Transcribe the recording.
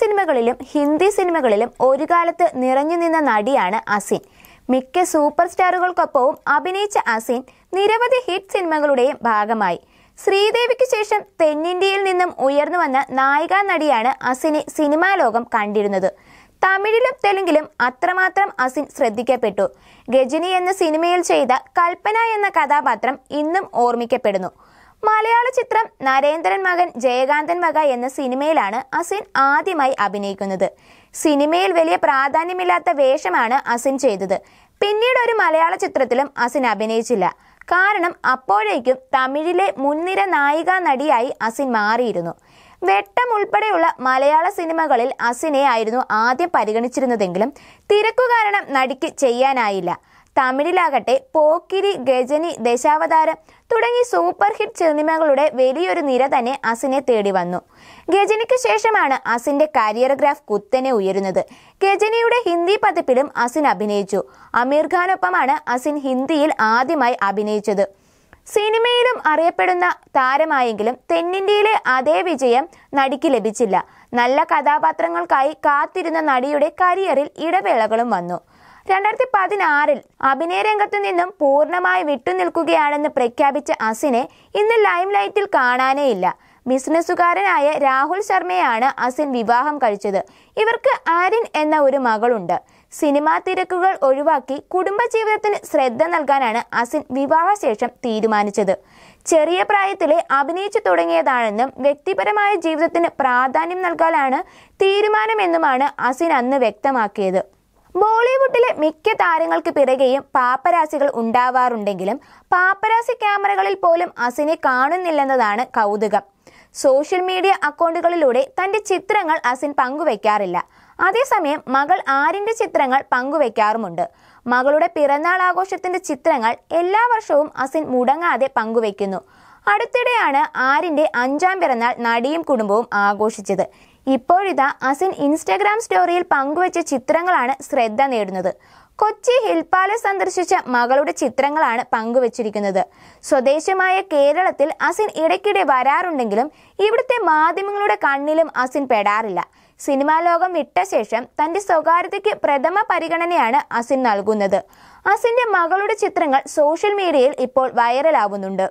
സിനിമകളിലും ഹിന്ദി സിനിമകളിലും ഒരു കാലത്ത് നിറഞ്ഞു നിന്ന നടിയാണ് അസിൻ മിക്ക സൂപ്പർ സ്റ്റാറുകൾക്കൊപ്പവും അഭിനയിച്ച അസിൻ നിരവധി ഹിറ്റ് സിനിമകളുടെയും ഭാഗമായി ശ്രീദേവിക്ക് ശേഷം തെന്നിന്ത്യയിൽ നിന്നും ഉയർന്നു വന്ന നായികാ നടിയാണ് അസിനെ സിനിമാ ലോകം കണ്ടിരുന്നത് തമിഴിലും തെലുങ്കിലും അത്രമാത്രം അസിൻ ശ്രദ്ധിക്കപ്പെട്ടു ഗജനി എന്ന സിനിമയിൽ ചെയ്ത കൽപ്പന എന്ന കഥാപാത്രം ഇന്നും ഓർമ്മിക്കപ്പെടുന്നു മലയാള ചിത്രം നരേന്ദ്രൻ മകൻ ജയകാന്തൻ മക എന്ന സിനിമയിലാണ് അസിൻ ആദ്യമായി അഭിനയിക്കുന്നത് സിനിമയിൽ വലിയ പ്രാധാന്യമില്ലാത്ത വേഷമാണ് അസിൻ ചെയ്തത് പിന്നീട് ഒരു മലയാള ചിത്രത്തിലും അസിൻ അഭിനയിച്ചില്ല കാരണം അപ്പോഴേക്കും തമിഴിലെ മുൻനിര നായിക നടിയായി അസിൻ മാറിയിരുന്നു വെട്ടം ഉൾപ്പെടെയുള്ള മലയാള സിനിമകളിൽ അസിനെ ആയിരുന്നു ആദ്യം പരിഗണിച്ചിരുന്നതെങ്കിലും തിരക്കു കാരണം നടിക്ക് ചെയ്യാനായില്ല തമിഴിലാകട്ടെ പോക്കിരി ഗജനി ദശാവതാരം തുടങ്ങി സൂപ്പർ ഹിറ്റ് സിനിമകളുടെ വലിയൊരു നിര തന്നെ അസിനെ തേടി വന്നു ഗജനിക്ക് ശേഷമാണ് അസിന്റെ കരിയർ ഗ്രാഫ് കുത്തനെ ഉയരുന്നത് ഗജനിയുടെ ഹിന്ദി പതിപ്പിലും അസിൻ അഭിനയിച്ചു അമീർ ഖാനൊപ്പമാണ് അസിൻ ഹിന്ദിയിൽ ആദ്യമായി അഭിനയിച്ചത് സിനിമയിലും അറിയപ്പെടുന്ന താരമായെങ്കിലും തെന്നിന്ത്യയിലെ അതേ വിജയം നടിക്ക് ലഭിച്ചില്ല നല്ല കഥാപാത്രങ്ങൾക്കായി കാത്തിരുന്ന നടിയുടെ കരിയറിൽ ഇടവേളകളും വന്നു രണ്ടായിരത്തി പതിനാറിൽ അഭിനയ രംഗത്തു നിന്നും പൂർണ്ണമായി വിട്ടുനിൽക്കുകയാണെന്ന് പ്രഖ്യാപിച്ച അസിനെ ഇന്ന് ലൈം ലൈറ്റിൽ കാണാനേ ഇല്ല ബിസിനസ്സുകാരനായ രാഹുൽ ശർമ്മയാണ് അസിൻ വിവാഹം കഴിച്ചത് ഇവർക്ക് ആര്യൻ എന്ന ഒരു മകളുണ്ട് സിനിമാ തിരക്കുകൾ ഒഴിവാക്കി കുടുംബജീവിതത്തിന് ശ്രദ്ധ നൽകാനാണ് അസിൻ വിവാഹശേഷം തീരുമാനിച്ചത് ചെറിയ പ്രായത്തിലെ അഭിനയിച്ചു തുടങ്ങിയതാണെന്നും വ്യക്തിപരമായ ജീവിതത്തിന് പ്രാധാന്യം നൽകാനാണ് തീരുമാനമെന്നുമാണ് അസിൻ അന്ന് വ്യക്തമാക്കിയത് ബോളിവുഡിലെ മിക്ക താരങ്ങൾക്ക് പിറകെയും പാപ്പരാസികൾ ഉണ്ടാവാറുണ്ടെങ്കിലും പാപ്പരാസി ക്യാമറകളിൽ പോലും അസിനെ കാണുന്നില്ലെന്നതാണ് കൗതുകം സോഷ്യൽ മീഡിയ അക്കൗണ്ടുകളിലൂടെ തന്റെ ചിത്രങ്ങൾ അസിൻ പങ്കുവെക്കാറില്ല അതേസമയം മകൾ ആരിന്റെ ചിത്രങ്ങൾ പങ്കുവെക്കാറുമുണ്ട് മകളുടെ പിറന്നാൾ ആഘോഷത്തിന്റെ ചിത്രങ്ങൾ എല്ലാ വർഷവും അസിൻ മുടങ്ങാതെ പങ്കുവെക്കുന്നു അടുത്തിടെയാണ് ആരിന്റെ അഞ്ചാം പിറന്നാൾ നടിയും കുടുംബവും ആഘോഷിച്ചത് ഇപ്പോഴിതാ അസിൻ ഇൻസ്റ്റാഗ്രാം സ്റ്റോറിയിൽ പങ്കുവച്ച ചിത്രങ്ങളാണ് ശ്രദ്ധ നേടുന്നത് കൊച്ചി ഹിൽ പാലസ് സന്ദർശിച്ച മകളുടെ ചിത്രങ്ങളാണ് പങ്കുവച്ചിരിക്കുന്നത് സ്വദേശമായ കേരളത്തിൽ അസിൻ ഇടയ്ക്കിടെ വരാറുണ്ടെങ്കിലും ഇവിടുത്തെ മാധ്യമങ്ങളുടെ കണ്ണിലും അസിൻ പെടാറില്ല സിനിമാ ലോകം വിട്ട ശേഷം തന്റെ സ്വകാര്യതയ്ക്ക് പ്രഥമ പരിഗണനയാണ് അസിൻ നൽകുന്നത് അസിന്റെ മകളുടെ ചിത്രങ്ങൾ സോഷ്യൽ മീഡിയയിൽ ഇപ്പോൾ വൈറലാവുന്നുണ്ട്